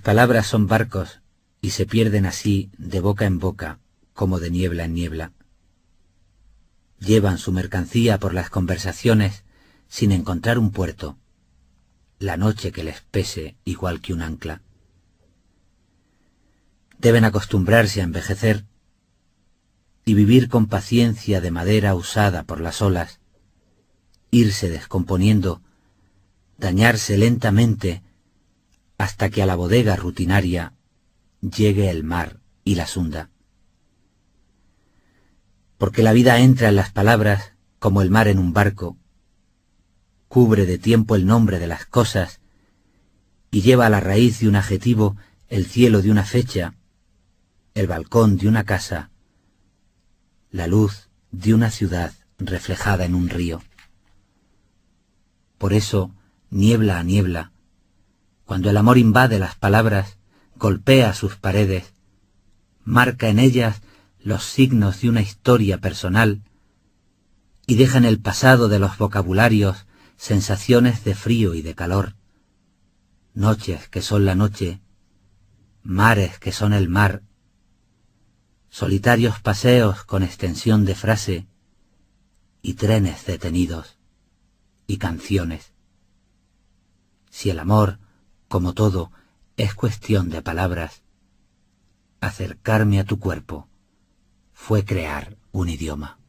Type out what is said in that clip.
palabras son barcos y se pierden así de boca en boca, como de niebla en niebla. Llevan su mercancía por las conversaciones sin encontrar un puerto, la noche que les pese igual que un ancla. Deben acostumbrarse a envejecer y vivir con paciencia de madera usada por las olas, irse descomponiendo, dañarse lentamente hasta que a la bodega rutinaria llegue el mar y la sunda. Porque la vida entra en las palabras como el mar en un barco, cubre de tiempo el nombre de las cosas y lleva a la raíz de un adjetivo el cielo de una fecha, el balcón de una casa, la luz de una ciudad reflejada en un río. Por eso, niebla a niebla, cuando el amor invade las palabras, golpea sus paredes, marca en ellas los signos de una historia personal y deja en el pasado de los vocabularios sensaciones de frío y de calor, noches que son la noche, mares que son el mar, solitarios paseos con extensión de frase y trenes detenidos y canciones. Si el amor como todo, es cuestión de palabras. Acercarme a tu cuerpo fue crear un idioma.